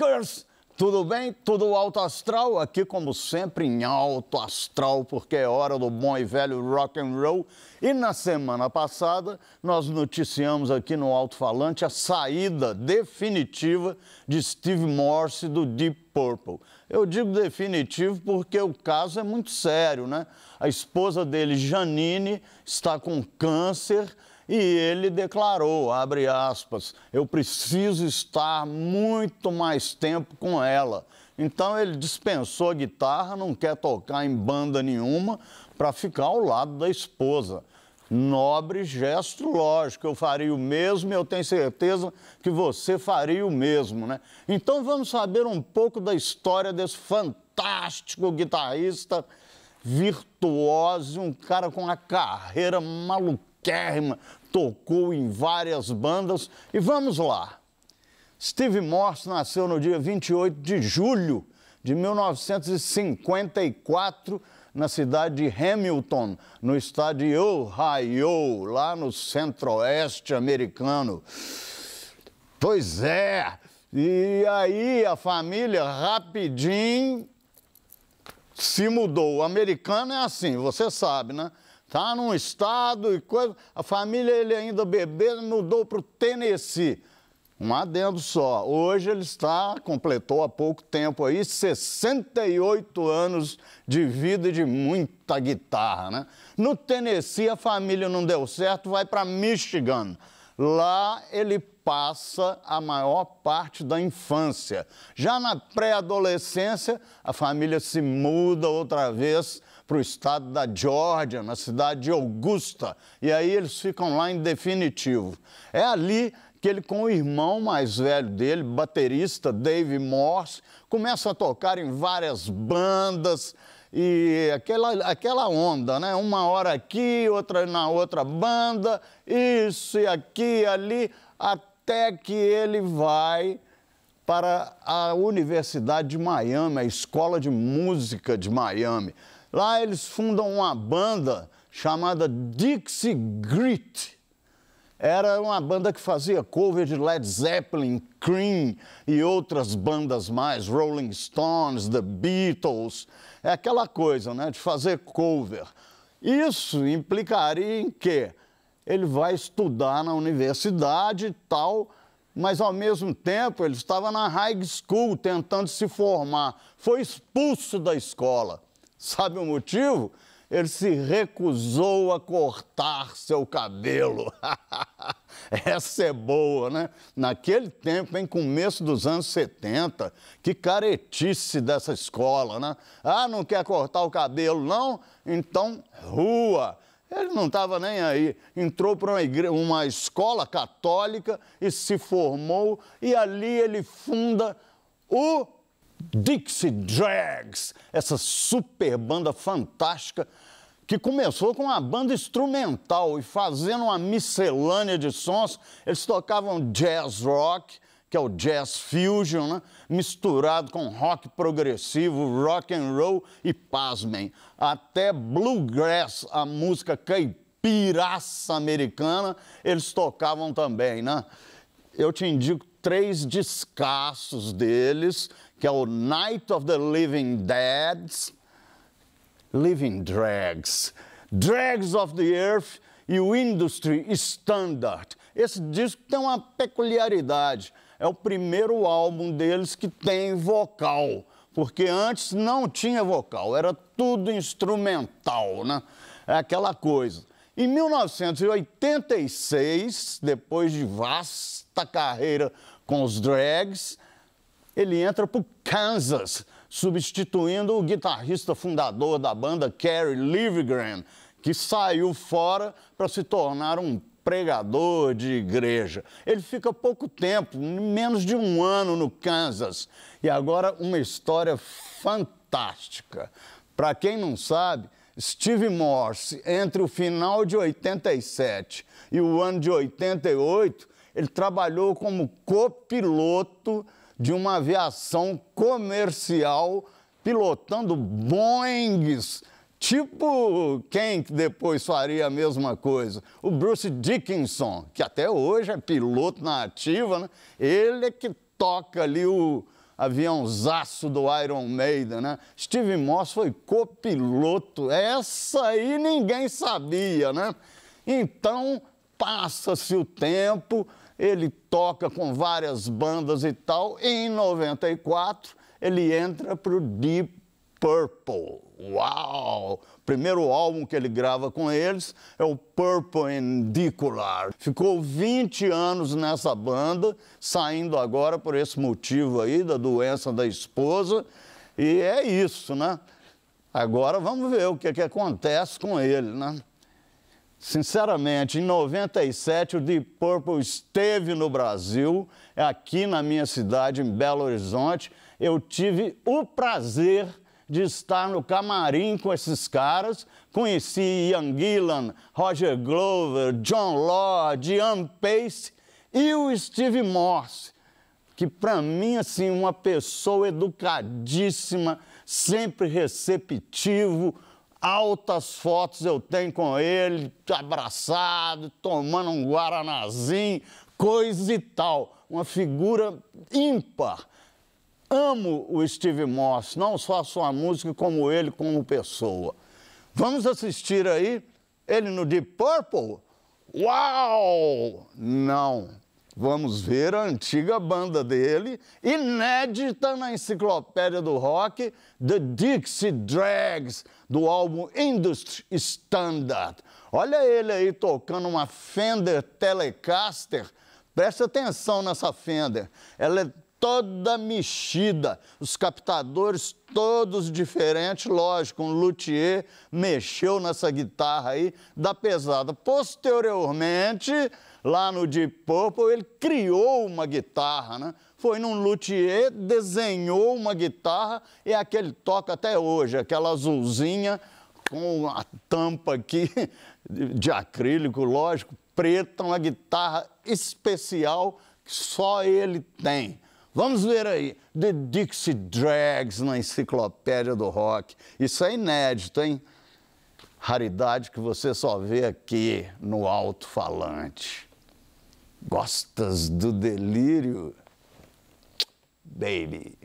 Rockers! Tudo bem? Tudo alto astral? Aqui, como sempre, em alto astral, porque é hora do bom e velho rock and roll. E na semana passada, nós noticiamos aqui no alto-falante a saída definitiva de Steve Morse do Deep Purple. Eu digo definitivo porque o caso é muito sério, né? A esposa dele, Janine, está com câncer e ele declarou, abre aspas, eu preciso estar muito mais tempo com ela. Então ele dispensou a guitarra, não quer tocar em banda nenhuma para ficar ao lado da esposa. Nobre gesto, lógico, eu faria o mesmo e eu tenho certeza que você faria o mesmo, né? Então vamos saber um pouco da história desse fantástico guitarrista virtuoso, um cara com uma carreira maluca paquérrima, tocou em várias bandas. E vamos lá. Steve Morse nasceu no dia 28 de julho de 1954 na cidade de Hamilton, no estado de Ohio, lá no centro-oeste americano. Pois é! E aí a família rapidinho se mudou. O americano é assim, você sabe, né? Tá num estado e coisa. A família, ele ainda bebê, mudou para o Tennessee. Um adendo só. Hoje ele está, completou há pouco tempo aí, 68 anos de vida e de muita guitarra, né? No Tennessee, a família não deu certo, vai para Michigan. Lá ele passa a maior parte da infância. Já na pré-adolescência, a família se muda outra vez para o estado da Geórgia, na cidade de Augusta, e aí eles ficam lá em definitivo. É ali que ele, com o irmão mais velho dele, baterista Dave Morse, começa a tocar em várias bandas e aquela, aquela onda, né? Uma hora aqui, outra na outra banda, isso e aqui e ali, até que ele vai para a Universidade de Miami, a Escola de Música de Miami. Lá eles fundam uma banda chamada Dixie Grit. Era uma banda que fazia cover de Led Zeppelin, Cream e outras bandas mais, Rolling Stones, The Beatles. É aquela coisa, né, de fazer cover. Isso implicaria em que ele vai estudar na universidade e tal, mas ao mesmo tempo ele estava na high school tentando se formar. Foi expulso da escola. Sabe o motivo? Ele se recusou a cortar seu cabelo. Essa é boa, né? Naquele tempo, em começo dos anos 70, que caretice dessa escola, né? Ah, não quer cortar o cabelo, não? Então, rua. Ele não estava nem aí. Entrou para uma, uma escola católica e se formou, e ali ele funda o Dixie Drags, essa super banda fantástica que começou com uma banda instrumental e fazendo uma miscelânea de sons, eles tocavam jazz rock, que é o jazz fusion, né? misturado com rock progressivo, rock and roll e pasmem, até bluegrass, a música caipiraça americana, eles tocavam também, né? Eu te indico três descassos deles que é o Night of the Living Deads, Living Drags, Drags of the Earth e o Industry Standard. Esse disco tem uma peculiaridade, é o primeiro álbum deles que tem vocal, porque antes não tinha vocal, era tudo instrumental, né? É aquela coisa. Em 1986, depois de vasta carreira com os drags, ele entra para o Kansas, substituindo o guitarrista fundador da banda Kerry Livgren, que saiu fora para se tornar um pregador de igreja. Ele fica pouco tempo, menos de um ano no Kansas. E agora uma história fantástica. Para quem não sabe, Steve Morse, entre o final de 87 e o ano de 88, ele trabalhou como copiloto de uma aviação comercial pilotando Boeings, tipo quem depois faria a mesma coisa? O Bruce Dickinson, que até hoje é piloto na ativa, né? ele é que toca ali o, aviãozaço do Iron Maiden, né? Steve Moss foi copiloto, essa aí ninguém sabia, né? Então, passa-se o tempo, ele toca com várias bandas e tal. E em 94, ele entra para o Deep Purple. Uau! Primeiro álbum que ele grava com eles é o Purple Indicular. Ficou 20 anos nessa banda, saindo agora por esse motivo aí da doença da esposa. E é isso, né? Agora vamos ver o que, é que acontece com ele, né? Sinceramente, em 97 o Deep Purple esteve no Brasil, aqui na minha cidade, em Belo Horizonte. Eu tive o prazer de estar no camarim com esses caras. Conheci Ian Gillan, Roger Glover, John Lord, Ian Pace e o Steve Morse, que para mim assim uma pessoa educadíssima, sempre receptivo, Altas fotos eu tenho com ele, abraçado, tomando um guaranazinho, coisa e tal. Uma figura ímpar. Amo o Steve Morse, não só a sua música, como ele como pessoa. Vamos assistir aí ele no Deep Purple? Uau! Não, Vamos ver a antiga banda dele, inédita na enciclopédia do rock, The Dixie Drags, do álbum Industry Standard. Olha ele aí tocando uma Fender Telecaster. Preste atenção nessa Fender. Ela é toda mexida, os captadores todos diferentes, lógico, um luthier mexeu nessa guitarra aí da pesada. Posteriormente, lá no Deep Purple, ele criou uma guitarra, né? Foi num luthier, desenhou uma guitarra e é aquele toca até hoje, aquela azulzinha com a tampa aqui de acrílico, lógico, preta, uma guitarra especial que só ele tem. Vamos ver aí. The Dixie Drags na enciclopédia do rock. Isso é inédito, hein? Raridade que você só vê aqui no alto-falante. Gostas do delírio? Baby.